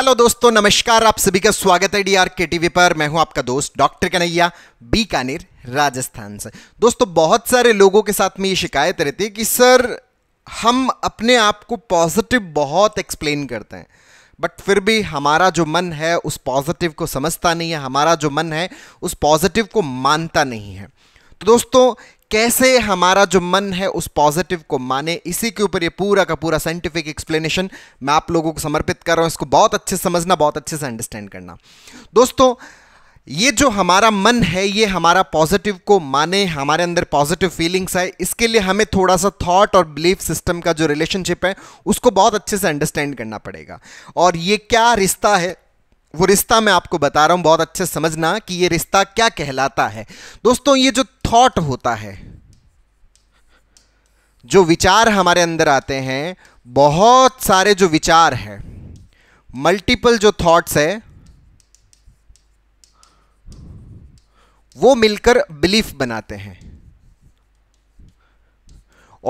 hello दोस्तों नमस्कार आप सभी का स्वागत है डीआर के टीवी पर मैं हूं आपका दोस्त डॉक्टर कन्हैया बीकानेर राजस्थान से दोस्तों बहुत सारे लोगों के साथ में ये शिकायत रहती है कि सर हम अपने आप को पॉजिटिव बहुत एक्सप्लेन करते हैं बट फिर भी हमारा जो मन है उस पॉजिटिव को समझता नहीं है हमारा जो मन है उस पॉजिटिव को मानता नहीं है तो दोस्तों कैसे हमारा जो मन है उस पॉजिटिव को माने इसी के ऊपर ये पूरा का पूरा साइंटिफिक एक्सप्लेनेशन मैं आप लोगों को समर्पित कर रहा हूं इसको बहुत अच्छे से समझना बहुत अच्छे से अंडरस्टैंड करना दोस्तों ये जो हमारा मन है ये हमारा पॉजिटिव को माने हमारे अंदर पॉजिटिव फीलिंग्स आए इसके लिए हमें थोड़ा सा थॉट और बिलीफ सिस्टम का जो रिलेशनशिप है उसको बहुत अच्छे से अंडरस्टैंड करना पड़ेगा और ये क्या रिश्ता है वो रिश्ता मैं आपको बता रहा हूं बहुत अच्छे समझना कि ये रिश्ता क्या कहलाता है दोस्तों ये जो थॉट होता है जो विचार हमारे अंदर आते हैं बहुत सारे जो विचार हैं मल्टीपल जो थॉट्स है वो मिलकर बिलीफ बनाते हैं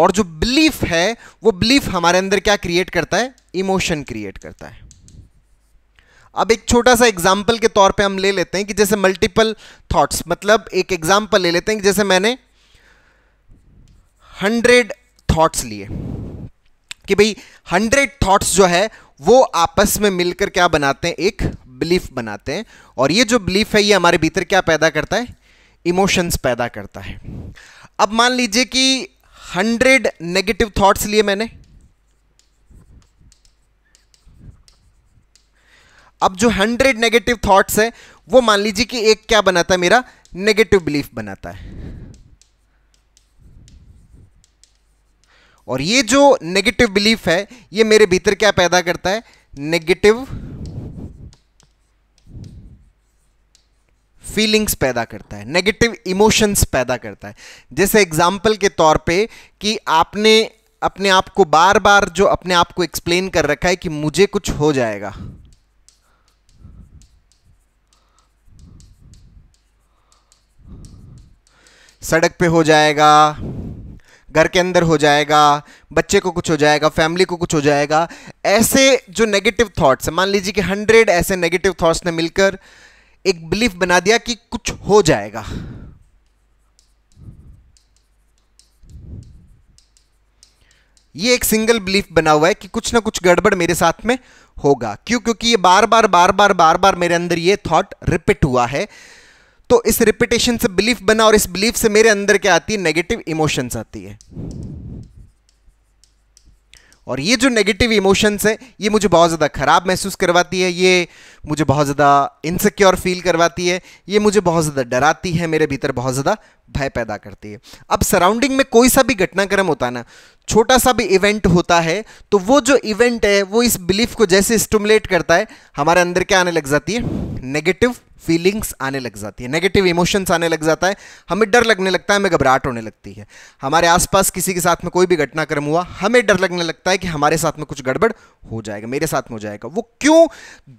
और जो बिलीफ है वो बिलीफ हमारे अंदर क्या क्रिएट करता है इमोशन क्रिएट करता है अब एक छोटा सा एग्जाम्पल के तौर पे हम ले लेते हैं कि जैसे मल्टीपल थॉट्स मतलब एक एग्जाम्पल ले लेते हैं कि जैसे मैंने हंड्रेड थॉट्स लिए कि भाई हंड्रेड थॉट्स जो है वो आपस में मिलकर क्या बनाते हैं एक बिलीफ बनाते हैं और ये जो बिलीफ है ये हमारे भीतर क्या पैदा करता है इमोशंस पैदा करता है अब मान लीजिए कि हंड्रेड नेगेटिव थॉट्स लिए मैंने अब जो हंड्रेड नेगेटिव थॉट्स है वो मान लीजिए कि एक क्या बनाता है मेरा नेगेटिव बिलीफ बनाता है और ये जो नेगेटिव बिलीफ है ये मेरे भीतर क्या पैदा करता है नेगेटिव फीलिंग्स पैदा करता है नेगेटिव इमोशंस पैदा करता है जैसे एग्जाम्पल के तौर पे कि आपने अपने आप को बार बार जो अपने आप को एक्सप्लेन कर रखा है कि मुझे कुछ हो जाएगा सड़क पे हो जाएगा घर के अंदर हो जाएगा बच्चे को कुछ हो जाएगा फैमिली को कुछ हो जाएगा ऐसे जो नेगेटिव थॉट्स मान लीजिए कि हंड्रेड ऐसे नेगेटिव थॉट्स ने मिलकर एक बिलीफ बना दिया कि कुछ हो जाएगा ये एक सिंगल बिलीफ बना हुआ है कि कुछ ना कुछ गड़बड़ मेरे साथ में होगा क्यों क्योंकि ये बार बार बार बार बार बार मेरे अंदर ये थॉट रिपीट हुआ है तो इस रिपीटेशन से बिलीफ बना और इस बिलीफ से मेरे अंदर क्या आती है नेगेटिव इमोशंस आती है और ये जो नेगेटिव इमोशंस है ये मुझे बहुत ज़्यादा ख़राब महसूस करवाती है ये मुझे बहुत ज़्यादा इनसिक्योर फील करवाती है ये मुझे बहुत ज़्यादा डराती है मेरे भीतर बहुत ज़्यादा भय पैदा करती है अब सराउंडिंग में कोई सा भी घटनाक्रम होता है ना छोटा सा भी इवेंट होता है तो वो जो इवेंट है वो इस बिलीफ को जैसे स्टमुलेट करता है हमारे अंदर क्या आने लग जाती है नेगेटिव फीलिंग्स आने लग जाती है नेगेटिव इमोशंस आने लग जाता है हमें डर लगने लगता है हमें घबराहट होने लगती है हमारे आसपास किसी के साथ में कोई भी घटनाक्रम हुआ हमें डर लगने लगता है कि हमारे साथ में कुछ गड़बड़ हो जाएगा मेरे साथ में हो जाएगा वो क्यों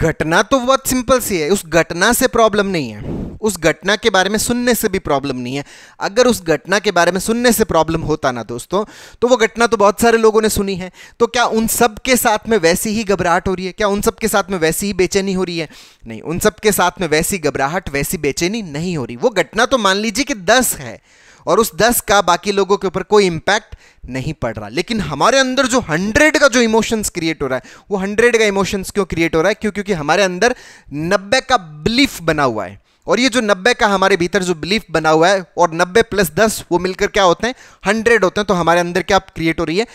घटना तो बहुत सिंपल सी है उस घटना से प्रॉब्लम नहीं है उस घटना के बारे में सुनने से भी प्रॉब्लम नहीं है अगर उस घटना के बारे में सुनने से प्रॉब्लम होता ना दोस्तों तो वो घटना तो बहुत सारे लोगों ने सुनी है तो क्या उन सब के साथ में वैसी ही घबराहट हो रही है क्या उन सब के साथ में वैसी ही बेचैनी हो रही है नहीं उन सब के साथ में वैसी वैसी घबराहट वैसी बेचैनी नहीं हो रही वो घटना तो मान लीजिए कि दस है और उस दस का बाकी लोगों के ऊपर कोई इंपैक्ट नहीं पड़ रहा लेकिन हमारे अंदर जो हंड्रेड का जो इमोशंस क्रिएट हो रहा है वो हंड्रेड का इमोशंस क्यों क्रिएट हो रहा है क्यों क्योंकि हमारे अंदर नब्बे का बिलीफ बना हुआ है और ये जो नब्बे का हमारे भीतर जो बिलीफ बना हुआ है और नब्बे प्लस दस वो मिलकर क्या होते हैं हंड्रेड होते हैं तो हमारे अंदर क्या क्रिएट हो रही है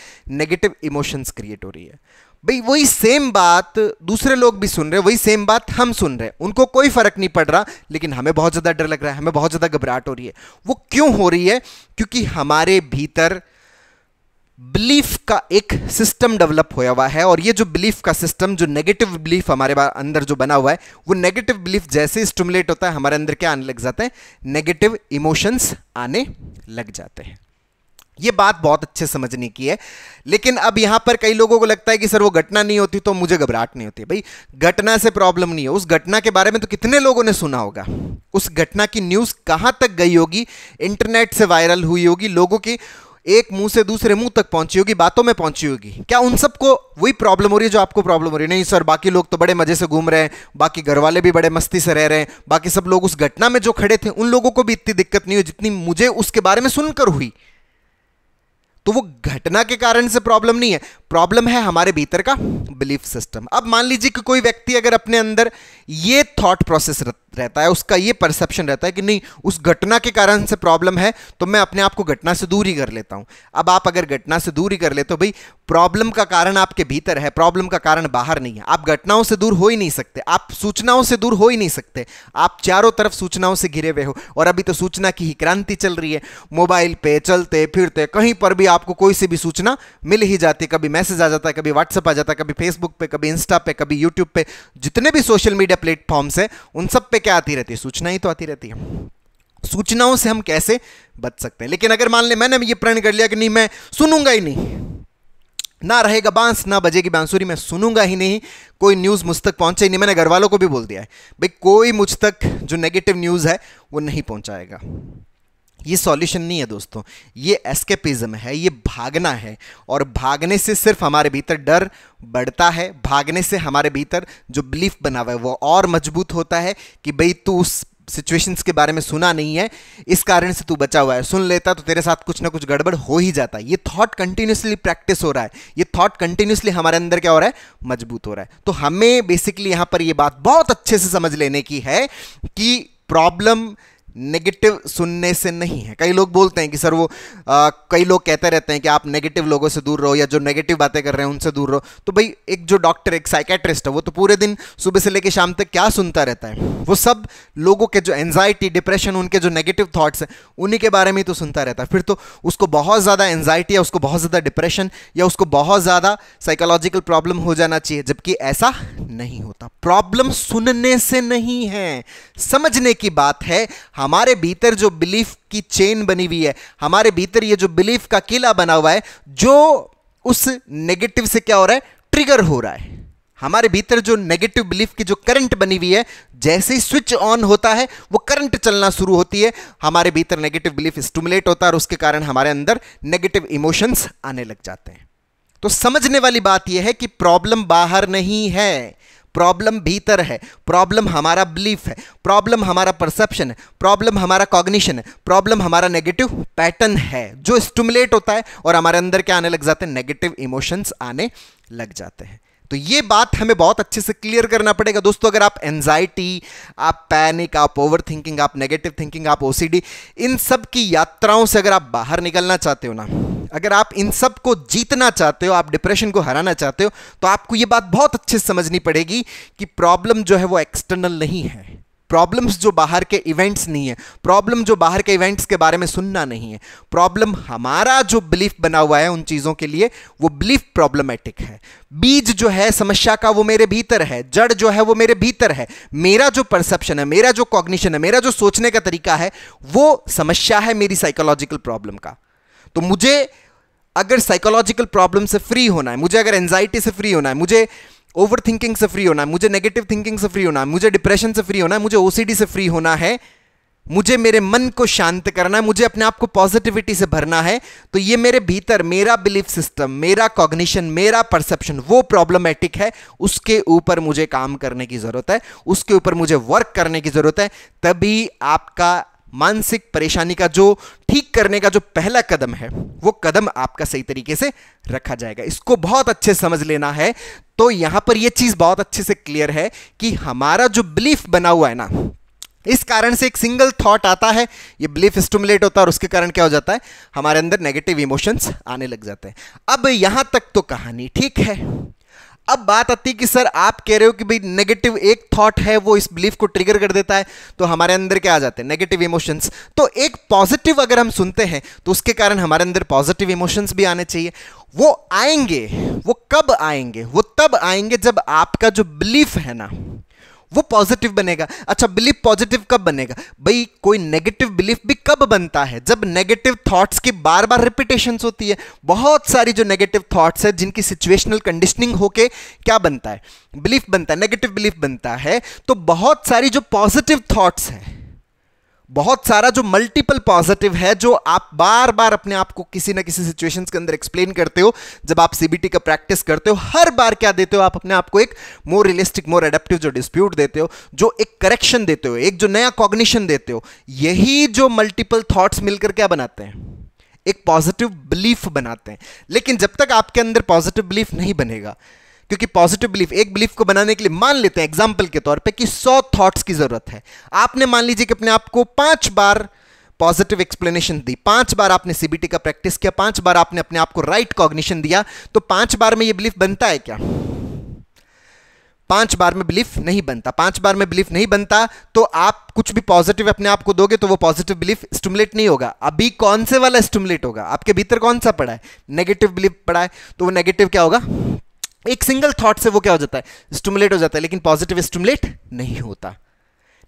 नेगेटिव इमोशंस क्रिएट हो रही है भाई वही सेम बात दूसरे लोग भी सुन रहे वही सेम बात हम सुन रहे उनको कोई फर्क नहीं पड़ रहा लेकिन हमें बहुत ज़्यादा डर लग रहा है हमें बहुत ज़्यादा घबराहट हो रही है वो क्यों हो रही है क्योंकि हमारे भीतर बिलीफ का एक सिस्टम डेवलप होया हुआ है और ये जो बिलीफ का सिस्टम जो नेगेटिव बिलीफ हमारे अंदर जो बना हुआ है वो नेगेटिव बिलीफ जैसे स्टमुलेट होता है हमारे अंदर क्या आने लग जाते हैं नेगेटिव इमोशंस आने लग जाते हैं ये बात बहुत अच्छे समझने की है लेकिन अब यहां पर कई लोगों को लगता है कि सर वो घटना नहीं होती तो मुझे घबराहट नहीं होती भाई घटना से प्रॉब्लम नहीं है उस घटना के बारे में तो कितने लोगों ने सुना होगा उस घटना की न्यूज़ कहां तक गई होगी इंटरनेट से वायरल हुई होगी लोगों की एक मुंह से दूसरे मुंह तक पहुंची होगी बातों में पहुंची होगी क्या उन सबको वही प्रॉब्लम हो रही है जो आपको प्रॉब्लम हो रही है नहीं सर बाकी लोग तो बड़े मजे से घूम रहे हैं बाकी घर वाले भी बड़े मस्ती से रह रहे हैं बाकी सब लोग उस घटना में जो खड़े थे उन लोगों को भी इतनी दिक्कत नहीं हुई जितनी मुझे उसके बारे में सुनकर हुई तो वो घटना के कारण से प्रॉब्लम नहीं है प्रॉब्लम है हमारे भीतर का बिलीफ सिस्टम अब मान लीजिए कि कोई व्यक्ति अगर अपने अंदर ये थॉट प्रोसेस रहता है उसका ये परसेप्शन रहता है कि नहीं उस घटना के कारण से प्रॉब्लम है तो मैं अपने आप को घटना से दूर ही कर लेता हूँ अब आप अगर घटना से दूर ही कर लेते हो भाई प्रॉब्लम का कारण आपके भीतर है प्रॉब्लम का कारण बाहर नहीं है आप घटनाओं से दूर हो ही नहीं सकते आप सूचनाओं से दूर हो ही नहीं सकते आप चारों तरफ सूचनाओं से घिरे हुए हो और अभी तो सूचना की ही क्रांति चल रही है मोबाइल पे चलते फिरते कहीं पर भी आपको कोई सी भी सूचना मिल ही जाती है कभी मैसेज आ जाता है कभी व्हाट्सएप आ जाता है कभी फेसबुक पे कभी इंस्टा पे कभी यूट्यूब पे जितने भी सोशल मीडिया प्लेटफॉर्म्स हैं उन सब पे क्या आती रहती है सूचना ही तो आती रहती है सूचनाओं से हम कैसे बच सकते हैं लेकिन अगर मान लें मैंने ये प्रण कर लिया कि नहीं मैं सुनूंगा ही नहीं ना रहेगा बांस ना बजेगी बांसुरी मैं सुनूंगा ही नहीं कोई न्यूज़ मुझ तक पहुंचे ही नहीं मैंने घर वालों को भी बोल दिया है भाई कोई मुझ तक जो नेगेटिव न्यूज़ है वो नहीं पहुंचाएगा ये सॉल्यूशन नहीं है दोस्तों ये एस्केपिज्म है ये भागना है और भागने से सिर्फ हमारे भीतर डर बढ़ता है भागने से हमारे भीतर जो बिलीफ बना हुआ है वो और मजबूत होता है कि भाई तू उस सिचुएशंस के बारे में सुना नहीं है इस कारण से तू बचा हुआ है सुन लेता तो तेरे साथ कुछ ना कुछ गड़बड़ हो ही जाता है ये थॉट कंटिन्यूसली प्रैक्टिस हो रहा है ये थॉट कंटिन्यूसली हमारे अंदर क्या हो रहा है मजबूत हो रहा है तो हमें बेसिकली यहाँ पर ये बात बहुत अच्छे से समझ लेने की है कि प्रॉब्लम नेगेटिव सुनने से नहीं है कई लोग बोलते हैं कि सर वो आ, कई लोग कहते रहते हैं कि आप नेगेटिव लोगों से दूर रहो या जो नेगेटिव बातें कर रहे हैं उनसे दूर रहो तो भाई एक जो डॉक्टर एक साइकेट्रिस्ट है वो तो पूरे दिन सुबह से लेकर शाम तक क्या सुनता रहता है वो सब लोगों के जो एन्जाइटी डिप्रेशन उनके जो नेगेटिव थाट्स हैं उन्हीं के बारे में तो सुनता रहता है फिर तो उसको बहुत ज़्यादा एंगजाइटी या उसको बहुत ज़्यादा डिप्रेशन या उसको बहुत ज़्यादा साइकोलॉजिकल प्रॉब्लम हो जाना चाहिए जबकि ऐसा नहीं होता प्रॉब्लम सुनने से नहीं है समझने की बात है हम हमारे भीतर जो बिलीफ की चेन बनी हुई है हमारे भीतर ये जो बिलीफ का किला बना हुआ है जो उस नेगेटिव से क्या हो रहा है ट्रिगर हो रहा है हमारे भीतर जो नेगेटिव बिलीफ की जो करंट बनी हुई है जैसे ही स्विच ऑन होता है वो करंट चलना शुरू होती है हमारे भीतर नेगेटिव बिलीफ स्टूमुलेट होता है और उसके कारण हमारे अंदर नेगेटिव इमोशंस आने लग जाते हैं तो समझने वाली बात यह है कि प्रॉब्लम बाहर नहीं है प्रॉब्लम भीतर है प्रॉब्लम हमारा बिलीफ है प्रॉब्लम हमारा परसेप्शन है प्रॉब्लम हमारा कॉग्निशन है प्रॉब्लम हमारा नेगेटिव पैटर्न है जो स्टूमुलेट होता है और हमारे अंदर क्या आने लग जाते हैं नेगेटिव इमोशंस आने लग जाते हैं तो ये बात हमें बहुत अच्छे से क्लियर करना पड़ेगा दोस्तों अगर आप एनजाइटी आप पैनिक आप ओवर थिंकिंग आप नेगेटिव थिंकिंग आप ओसीडी इन सब की यात्राओं से अगर आप बाहर निकलना चाहते हो ना अगर आप इन सब को जीतना चाहते हो आप डिप्रेशन को हराना चाहते हो तो आपको ये बात बहुत अच्छे से समझनी पड़ेगी कि प्रॉब्लम जो है वो एक्सटर्नल नहीं है प्रॉब्लम्स जो बाहर के इवेंट्स नहीं है प्रॉब्लम जो बाहर के इवेंट्स के बारे में सुनना नहीं है प्रॉब्लम हमारा जो बिलीफ बना हुआ है उन चीज़ों के लिए वो बिलीफ प्रॉब्लमेटिक है बीज जो है समस्या का वो मेरे भीतर है जड़ जो है वो मेरे भीतर है मेरा जो परसेप्शन है मेरा जो कॉग्निशन है मेरा जो सोचने का तरीका है वो समस्या है मेरी साइकोलॉजिकल प्रॉब्लम का तो मुझे अगर साइकोलॉजिकल प्रॉब्लम से फ्री होना है मुझे अगर एनजाइटी से फ्री होना है मुझे ओवर थिंकिंग से फ्री होना है मुझे नेगेटिव थिंकिंग से फ्री होना है मुझे डिप्रेशन से फ्री होना है मुझे ओसीडी से फ्री होना है मुझे मेरे मन को शांत करना है मुझे अपने आप को पॉजिटिविटी से भरना है तो ये मेरे भीतर मेरा बिलीफ सिस्टम मेरा कॉग्निशन मेरा परसेप्शन वो प्रॉब्लमेटिक है उसके ऊपर मुझे काम करने की ज़रूरत है उसके ऊपर मुझे वर्क करने की ज़रूरत है तभी आपका मानसिक परेशानी का जो ठीक करने का जो पहला कदम है वो कदम आपका सही तरीके से रखा जाएगा इसको बहुत अच्छे समझ लेना है तो यहां पर यह चीज़ बहुत अच्छे से क्लियर है कि हमारा जो बिलीफ बना हुआ है ना इस कारण से एक सिंगल थॉट आता है ये बिलीफ स्टमुलेट होता है और उसके कारण क्या हो जाता है हमारे अंदर नेगेटिव इमोशंस आने लग जाते हैं अब यहां तक तो कहानी ठीक है अब बात आती है कि सर आप कह रहे हो कि भाई नेगेटिव एक थॉट है वो इस बिलीफ को ट्रिगर कर देता है तो हमारे अंदर क्या आ जाते हैं नेगेटिव इमोशंस तो एक पॉजिटिव अगर हम सुनते हैं तो उसके कारण हमारे अंदर पॉजिटिव इमोशंस भी आने चाहिए वो आएंगे वो कब आएंगे वो तब आएंगे जब आपका जो बिलीफ है ना वो पॉजिटिव बनेगा अच्छा बिलीफ पॉजिटिव कब बनेगा भाई कोई नेगेटिव बिलीफ भी कब बनता है जब नेगेटिव थॉट्स की बार बार रिपीटेशन होती है बहुत सारी जो नेगेटिव थॉट्स है जिनकी सिचुएशनल कंडीशनिंग होके क्या बनता है बिलीफ बनता है नेगेटिव बिलीफ बनता है तो बहुत सारी जो पॉजिटिव थॉट्स हैं बहुत सारा जो मल्टीपल पॉजिटिव है जो आप बार बार अपने आप को किसी ना किसी सिचुएशंस के अंदर एक्सप्लेन करते हो जब आप सीबीटी का प्रैक्टिस करते हो हर बार क्या देते हो आप अपने आप को एक मोर रियलिस्टिक मोर एडेप्टिव जो डिस्प्यूट देते हो जो एक करेक्शन देते हो एक जो नया कॉग्निशन देते हो यही जो मल्टीपल थाट्स मिलकर क्या बनाते हैं एक पॉजिटिव बिलीफ बनाते हैं लेकिन जब तक आपके अंदर पॉजिटिव बिलीफ नहीं बनेगा क्योंकि पॉजिटिव बिलीफ एक बिलीफ को बनाने के लिए मान लेते हैं एग्जाम्पल के तौर पे कि सौ थॉट्स की ज़रूरत है आपने मान लीजिए कि अपने आप को पांच बार पॉजिटिव एक्सप्लेनेशन दी पांच बार आपने सीबीटी का प्रैक्टिस किया पांच बार आपने अपने आप को राइट कॉग्निशन दिया तो पांच बार में ये बिलीफ बनता है क्या पांच बार में बिलीफ नहीं बनता पांच बार में बिलीफ नहीं बनता तो आप कुछ भी पॉजिटिव अपने आप को दोगे तो वो पॉजिटिव बिलीफ स्टमुलेट नहीं होगा अभी कौन से वाला स्टमुलेट होगा आपके भीतर कौन सा पड़ा है नेगेटिव बिलीफ पड़ा है तो वो नेगेटिव क्या होगा एक सिंगल थॉट से वो क्या हो जाता है स्टूमुलेट हो जाता है लेकिन पॉजिटिव स्टूमुलेट नहीं होता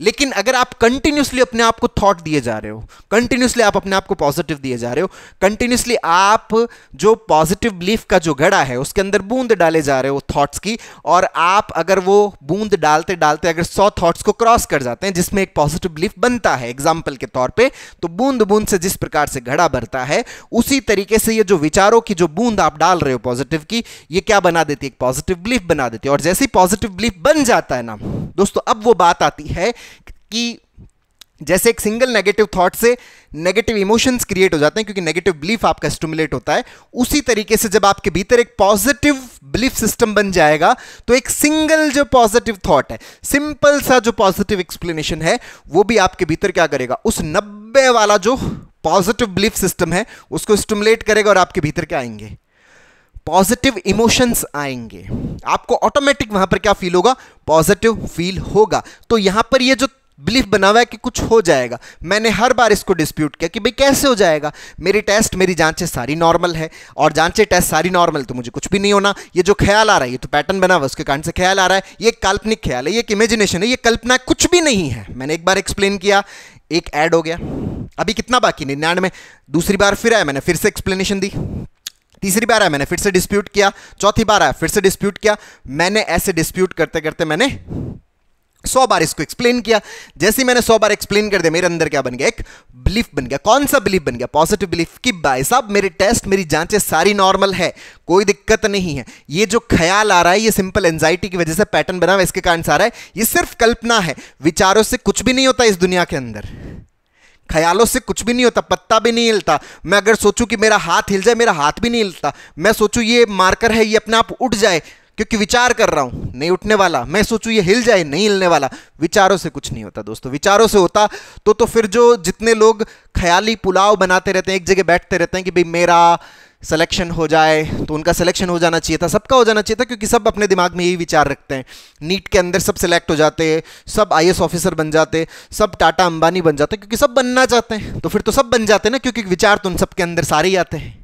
लेकिन अगर आप कंटिन्यूसली अपने आप को थॉट दिए जा रहे हो कंटिन्यूसली आप अपने आप को पॉजिटिव दिए जा रहे हो कंटिन्यूसली आप जो पॉजिटिव बिलीफ का जो घड़ा है उसके अंदर बूंद डाले जा रहे हो थॉट्स की और आप अगर वो बूंद डालते डालते अगर सौ थॉट्स को क्रॉस कर जाते हैं जिसमें एक पॉजिटिव बिलीफ बनता है एग्जाम्पल के तौर पर तो बूंद बूंद से जिस प्रकार से घड़ा भरता है उसी तरीके से ये जो विचारों की जो बूंद आप डाल रहे हो पॉजिटिव की ये क्या बना देती है एक पॉजिटिव बिलीफ बना देती है और जैसे ही पॉजिटिव बिलीफ बन जाता है ना दोस्तों अब वो बात आती है कि जैसे एक सिंगल नेगेटिव थॉट से नेगेटिव इमोशंस क्रिएट हो जाते हैं क्योंकि नेगेटिव बिलीफ आपका स्टूमुलेट होता है उसी तरीके से जब आपके भीतर एक पॉजिटिव बिलीफ सिस्टम बन जाएगा तो एक सिंगल जो पॉजिटिव थॉट है सिंपल सा जो पॉजिटिव एक्सप्लेनेशन है वो भी आपके भीतर क्या करेगा उस नब्बे वाला जो पॉजिटिव बिलीफ सिस्टम है उसको स्टूमुलेट करेगा और आपके भीतर क्या आएंगे पॉजिटिव इमोशंस आएंगे आपको ऑटोमेटिक वहां पर क्या फील होगा पॉजिटिव फील होगा तो यहां पर ये जो बिलीफ बना हुआ है कि कुछ हो जाएगा मैंने हर बार इसको डिस्प्यूट किया कि भाई कैसे हो जाएगा मेरी टेस्ट मेरी जांचें सारी नॉर्मल है और जांचें टेस्ट सारी नॉर्मल तो मुझे कुछ भी नहीं होना ये जो ख्याल आ रहा है ये तो पैटर्न बना हुआ उसके कारण से ख्याल आ रहा है ये काल्पनिक ख्याल है ये एक इमेजिनेशन है ये कल्पना कुछ भी नहीं है मैंने एक बार एक्सप्लेन किया एक ऐड हो गया अभी कितना बाकी निन्यानवे दूसरी बार फिर आया मैंने फिर से एक्सप्लेनेशन दी तीसरी बार आया मैंने फिर से डिस्प्यूट किया चौथी बार आया फिर से डिस्प्यूट किया मैंने ऐसे डिस्प्यूट करते करते मैंने सौ बार इसको एक्सप्लेन किया जैसे ही मैंने सौ बार एक्सप्लेन कर दिया मेरे अंदर क्या बन गया एक बिलीफ बन गया कौन सा बिलीफ बन गया पॉजिटिव बिलीफ कि भाई साहब मेरे टेस्ट मेरी जांचें सारी नॉर्मल है कोई दिक्कत नहीं है ये जो ख्याल आ रहा है ये सिंपल एंजाइटी की वजह से पैटर्न बना हुआ इसके कारण सारा है ये सिर्फ कल्पना है विचारों से कुछ भी नहीं होता इस दुनिया के अंदर ख्यालों से कुछ भी नहीं होता पत्ता भी नहीं हिलता मैं अगर सोचूं कि मेरा हाथ हिल जाए मेरा हाथ भी नहीं हिलता मैं सोचूं ये मार्कर है ये अपने आप उठ जाए क्योंकि विचार कर रहा हूं नहीं उठने वाला मैं सोचूं ये हिल जाए नहीं हिलने वाला विचारों से कुछ नहीं होता दोस्तों विचारों से होता तो तो फिर जो जितने लोग ख्याली पुलाव बनाते रहते हैं एक जगह बैठते रहते हैं कि भाई मेरा सिलेक्शन हो जाए तो उनका सिलेक्शन हो जाना चाहिए था सबका हो जाना चाहिए था क्योंकि सब अपने दिमाग में यही विचार रखते हैं नीट के अंदर सब सिलेक्ट हो जाते हैं सब आई ऑफिसर बन जाते सब टाटा अंबानी बन जाते क्योंकि सब बनना चाहते हैं तो फिर तो सब बन जाते ना क्योंकि विचार तो उन सबके अंदर सारे ही आते हैं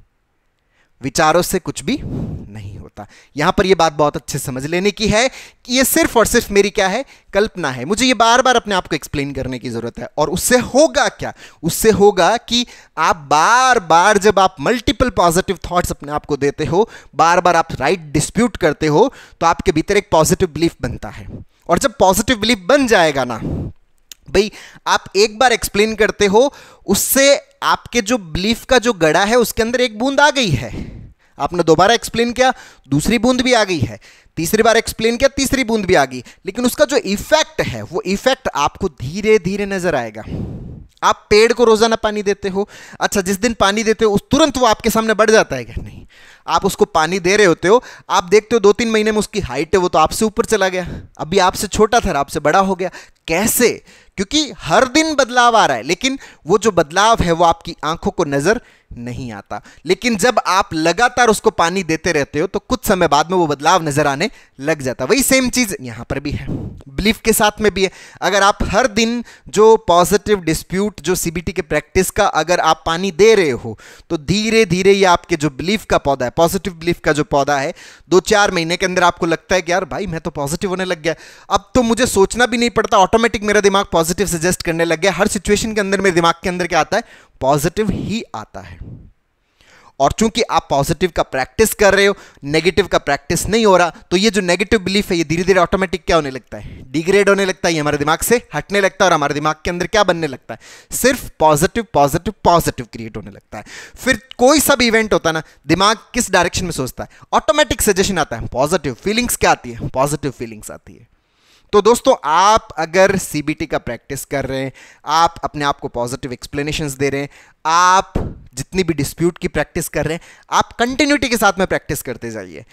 विचारों से कुछ भी नहीं होता यहां पर यह बात बहुत अच्छे समझ लेने की है कि यह सिर्फ और सिर्फ मेरी क्या है कल्पना है मुझे यह बार बार अपने आप को एक्सप्लेन करने की जरूरत है और उससे होगा क्या उससे होगा कि आप बार बार जब आप मल्टीपल पॉजिटिव थॉट्स अपने आप को देते हो बार बार आप राइट right डिस्प्यूट करते हो तो आपके भीतर एक पॉजिटिव बिलीफ बनता है और जब पॉजिटिव बिलीफ बन जाएगा ना भाई आप एक बार एक्सप्लेन करते हो उससे आपके जो बिलीफ का जो गड़ा है उसके अंदर एक बूंद आ गई है आपने दोबारा एक्सप्लेन किया दूसरी बूंद भी आ गई है तीसरी बार एक्सप्लेन किया तीसरी बूंद भी आ गई लेकिन उसका जो इफेक्ट है वो इफेक्ट आपको धीरे धीरे नजर आएगा आप पेड़ को रोजाना पानी देते हो अच्छा जिस दिन पानी देते हो उस तुरंत वो आपके सामने बढ़ जाता है क्या नहीं आप उसको पानी दे रहे होते हो आप देखते हो दो तीन महीने में उसकी हाइट है वो तो आपसे ऊपर चला गया अभी आपसे छोटा था आपसे बड़ा हो गया कैसे क्योंकि हर दिन बदलाव आ रहा है लेकिन वो जो बदलाव है वो आपकी आंखों को नज़र नहीं आता लेकिन जब आप लगातार उसको पानी देते रहते हो तो कुछ समय बाद में वो बदलाव नज़र आने लग जाता वही सेम चीज़ यहां पर भी है बिलीफ के साथ में भी है अगर आप हर दिन जो पॉजिटिव डिस्प्यूट जो सीबीटी के प्रैक्टिस का अगर आप पानी दे रहे हो तो धीरे धीरे ये आपके जो बिलीफ का पौधा पॉजिटिव बिलीफ का जो पौधा है दो चार महीने के अंदर आपको लगता है कि यार भाई मैं तो पॉजिटिव होने लग गया अब तो मुझे सोचना भी नहीं पड़ता ऑटोमेटिक मेरा दिमाग पॉजिटिव सजेस्ट करने लग गया हर सिचुएशन के अंदर मेरे दिमाग के अंदर क्या आता है पॉजिटिव ही आता है और चूंकि आप पॉजिटिव का प्रैक्टिस कर रहे हो नेगेटिव का प्रैक्टिस नहीं हो रहा तो ये जो नेगेटिव बिलीफ है ये धीरे धीरे ऑटोमेटिक क्या होने लगता है डिग्रेड होने लगता है ये हमारे दिमाग से हटने लगता है और हमारे दिमाग के अंदर क्या बनने लगता है सिर्फ पॉजिटिव पॉजिटिव पॉजिटिव क्रिएट होने लगता है फिर कोई सा भी इवेंट होता है ना दिमाग किस डायरेक्शन में सोचता है ऑटोमेटिक सजेशन आता है पॉजिटिव फीलिंग्स क्या आती है पॉजिटिव फीलिंग्स आती है तो दोस्तों आप अगर सीबीटी का प्रैक्टिस कर रहे हैं आप अपने आप को पॉजिटिव एक्सप्लेनेशंस दे रहे हैं आप जितनी भी डिस्प्यूट की प्रैक्टिस कर रहे हैं आप कंटिन्यूटी के साथ में प्रैक्टिस करते जाइए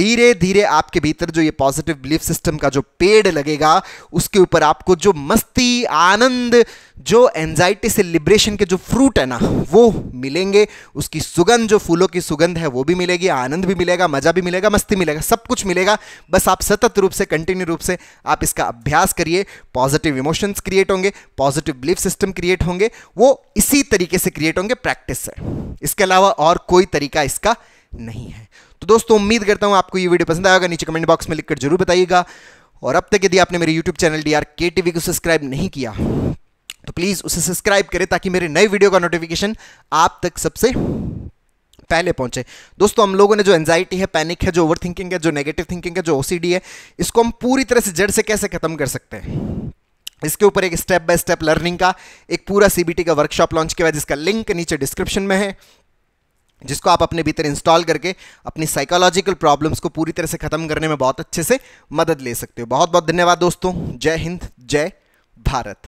धीरे धीरे आपके भीतर जो ये पॉजिटिव बिलीफ सिस्टम का जो पेड़ लगेगा उसके ऊपर आपको जो मस्ती आनंद जो एनजाइटी से लिब्रेशन के जो फ्रूट है ना वो मिलेंगे उसकी सुगंध जो फूलों की सुगंध है वो भी मिलेगी आनंद भी मिलेगा मज़ा भी मिलेगा मस्ती मिलेगा सब कुछ मिलेगा बस आप सतत रूप से कंटिन्यू रूप से आप इसका अभ्यास करिए पॉजिटिव इमोशंस क्रिएट होंगे पॉजिटिव बिलीफ सिस्टम क्रिएट होंगे वो इसी तरीके से क्रिएट होंगे प्रैक्टिस से इसके अलावा और कोई तरीका इसका नहीं है तो दोस्तों उम्मीद करता हूँ आपको ये वीडियो पसंद आएगा नीचे कमेंट बॉक्स में लिखकर जरूर बताइएगा और अब तक यदि आपने मेरे YouTube channel D R K TV को सब्सक्राइब नहीं किया तो प्लीज़ उसे सब्सक्राइब करें ताकि मेरे नए वीडियो का नोटिफिकेशन आप तक सबसे पहले पहुंचे दोस्तों हम लोगों ने जो एंजाइटी है पैनिक है जो ओवर थिंकिंग है जो नेगेटिव थिंकिंग है जो ओसीडी है इसको हम पूरी तरह से जड़ से कैसे ख़त्म कर सकते हैं इसके ऊपर एक स्टेप बाय स्टेप लर्निंग का एक पूरा सीबीटी का वर्कशॉप लॉन्च किया है जिसका लिंक नीचे डिस्क्रिप्शन में है जिसको आप अपने भीतर इंस्टॉल करके अपनी साइकोलॉजिकल प्रॉब्लम्स को पूरी तरह से ख़त्म करने में बहुत अच्छे से मदद ले सकते हो बहुत बहुत धन्यवाद दोस्तों जय हिंद जय भारत